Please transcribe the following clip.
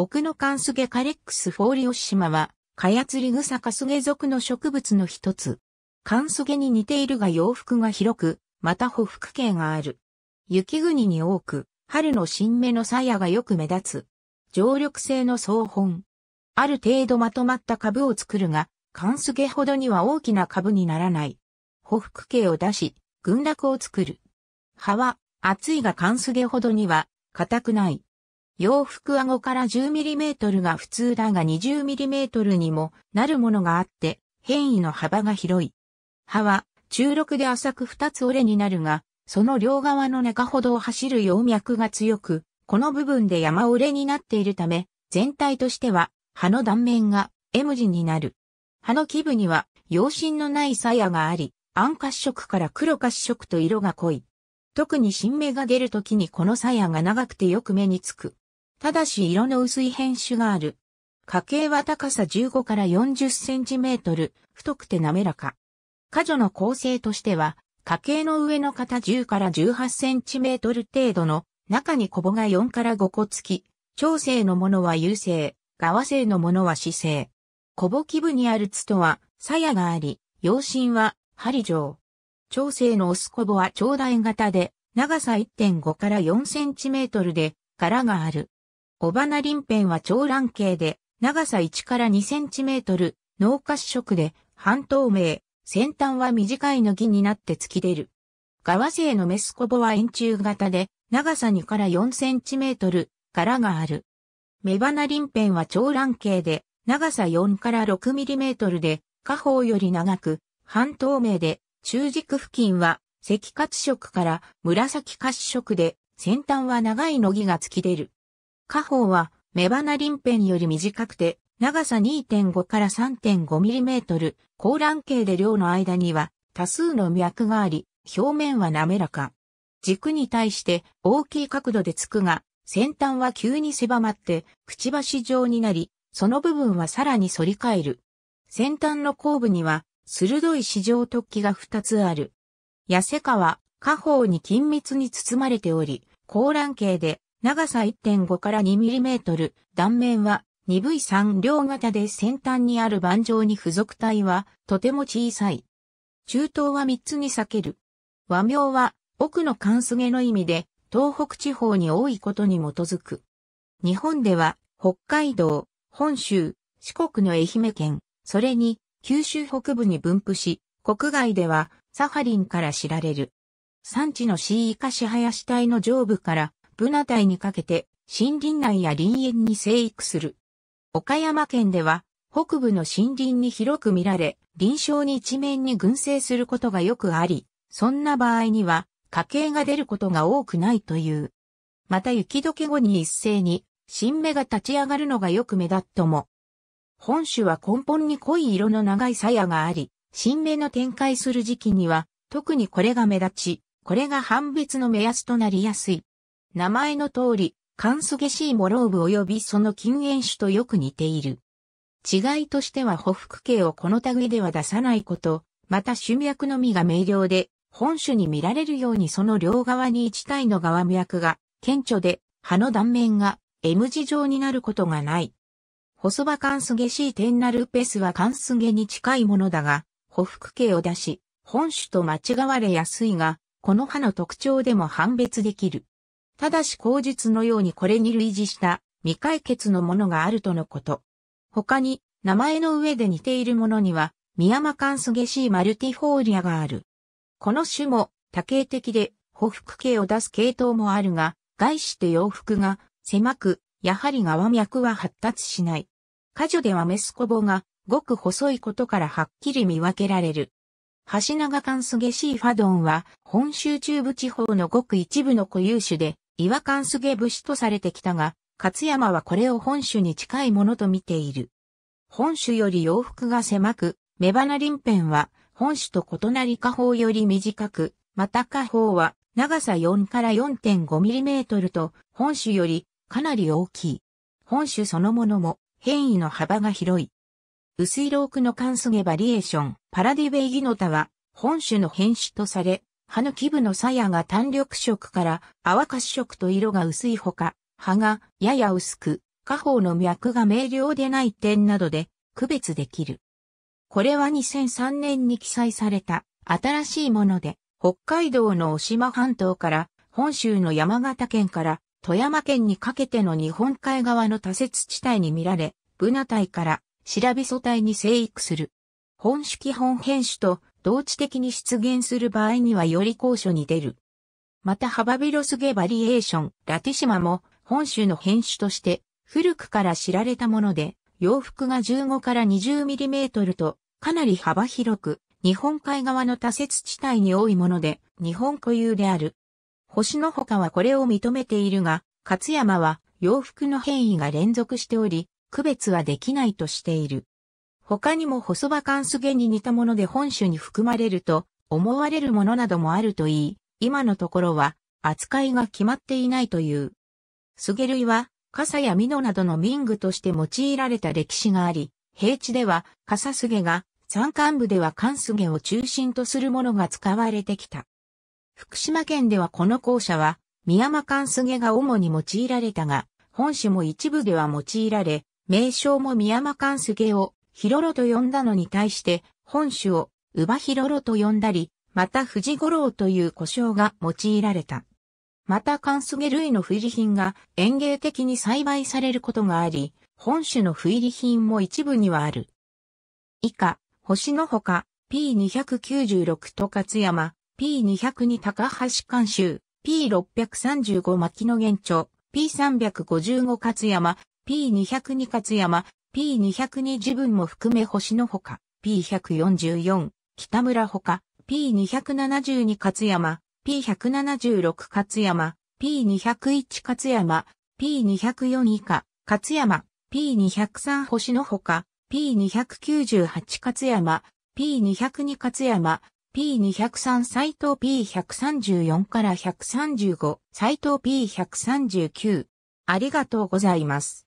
奥のカンスゲカレックスフォーリオシシマは、カヤツリグサカスゲ属の植物の一つ。カンスゲに似ているが洋服が広く、また補服系がある。雪国に多く、春の新芽の鞘がよく目立つ。常緑性の草本。ある程度まとまった株を作るが、カンスゲほどには大きな株にならない。補服系を出し、群落を作る。葉は、厚いがカンスゲほどには、硬くない。洋服顎から 10mm が普通だが 20mm にもなるものがあって、変異の幅が広い。葉は中六で浅く2つ折れになるが、その両側の中ほどを走る葉脈が強く、この部分で山折れになっているため、全体としては葉の断面が M 字になる。葉の基部には葉心のない鞘があり、暗褐色から黒褐色と色が濃い。特に新芽が出るときにこの鞘が長くてよく目につく。ただし色の薄い変種がある。花茎は高さ15から40センチメートル、太くて滑らか。花女の構成としては、花茎の上の型10から18センチメートル程度の、中にコボが4から5個付き、長生のものは優生、側生のものは死生。コボ基部にあるツとは、鞘があり、養心は、針状。長生のオスコボは長大型で、長さ1.5から4センチメートルで、柄がある。尾花鱗片は長卵形で、長さ1から2センチメートル、脳褐色で、半透明、先端は短いの木になって突き出る。側製のメスコボは円柱型で、長さ2から4センチメートル、柄がある。メバナ片ペンは長卵形で、長さ4から6ミリメートルで、下方より長く、半透明で、中軸付近は赤褐色から紫褐色で、先端は長いの木が突き出る。下方は、目花鱗片より短くて、長さ2.5から3.5ミリメートル、高卵形で両の間には多数の脈があり、表面は滑らか。軸に対して大きい角度でつくが、先端は急に狭まって、くちばし状になり、その部分はさらに反り返る。先端の後部には、鋭い市場突起が2つある。痩せ皮、下方に緊密に包まれており、高卵形で長さ1.5から 2mm、断面は鈍い3両型で先端にある盤上に付属体はとても小さい。中東は3つに裂ける。和名は奥の関菅の意味で東北地方に多いことに基づく。日本では北海道、本州、四国の愛媛県、それに九州北部に分布し、国外ではサハリンから知られる。産地のシーイカシハシ帯の上部からブナ帯にかけて森林内や林園に生育する。岡山県では北部の森林に広く見られ、臨床に一面に群生することがよくあり、そんな場合には家計が出ることが多くないという。また雪解け後に一斉に新芽が立ち上がるのがよく目立っとも。本種は根本に濃い色の長い鞘があり、新芽の展開する時期には、特にこれが目立ち、これが判別の目安となりやすい。名前の通り、カンスゲシーモローブ及びその近縁種とよく似ている。違いとしては補服系をこの類では出さないこと、また種脈のみが明瞭で、本種に見られるようにその両側に一体の側脈が顕著で、葉の断面が M 字状になることがない。細葉カンスゲシーテンナルペスはカンスゲに近いものだが、補服系を出し、本種と間違われやすいが、この葉の特徴でも判別できる。ただし口述のようにこれに類似した未解決のものがあるとのこと。他に、名前の上で似ているものには、ミヤマカンスゲシーマルティフォーリアがある。この種も多形的で、補服系を出す系統もあるが、外して洋服が狭く、やはり側脈は発達しない。ジョではメスコボがごく細いことからはっきり見分けられる。橋長カンスゲシーファドンは本州中部地方のごく一部の固有種で、違和感すげ士とされてきたが、勝山はこれを本種に近いものと見ている。本種より洋服が狭く、目花ペ辺は本種と異なり下方より短く、また下方は長さ4から4.5ミリメートルと本種よりかなり大きい。本種そのものも変異の幅が広い。薄いロークの関すげバリエーション、パラディベイギノタは本種の変種とされ、葉の基部の鞘が単緑色から泡褐色と色が薄いほか、葉がやや薄く、下方の脈が明瞭でない点などで区別できる。これは2003年に記載された新しいもので、北海道の渡島半島から本州の山形県から富山県にかけての日本海側の多雪地帯に見られ、ブナ帯から白ビソ帯に生育する。本種基本変種と同地的に出現する場合にはより高所に出る。また幅広すげバリエーション、ラティシマも本州の変種として古くから知られたもので、洋服が15から2 0トルとかなり幅広く、日本海側の多雪地帯に多いもので、日本固有である。星の他はこれを認めているが、勝山は洋服の変異が連続しており、区別はできないとしている。他にも細葉関菅に似たもので本種に含まれると思われるものなどもあるといい、今のところは扱いが決まっていないという。菅類は傘や美濃などの民具として用いられた歴史があり、平地では傘菅が、山間部では関菅を中心とするものが使われてきた。福島県ではこの校舎は、宮山関菅が主に用いられたが、本種も一部では用いられ、名称も宮山関菅をヒロロと呼んだのに対して、本種を、ウバヒロロと呼んだり、また士五郎という呼称が用いられた。またンすゲ類の不入品が園芸的に栽培されることがあり、本種の不入品も一部にはある。以下、星のほか、P296 十勝山、P202 高橋監修、P635 牧野玄町、P355 勝山、P202 勝山、P220 分も含め星のほか、P144、北村ほか、P272 勝山、P176 勝山、P201 勝山、P204 以下、勝山、P203 星のほか、P298 勝山、P202 勝山、P203 斎藤 P134 から135、斎藤 P139。ありがとうございます。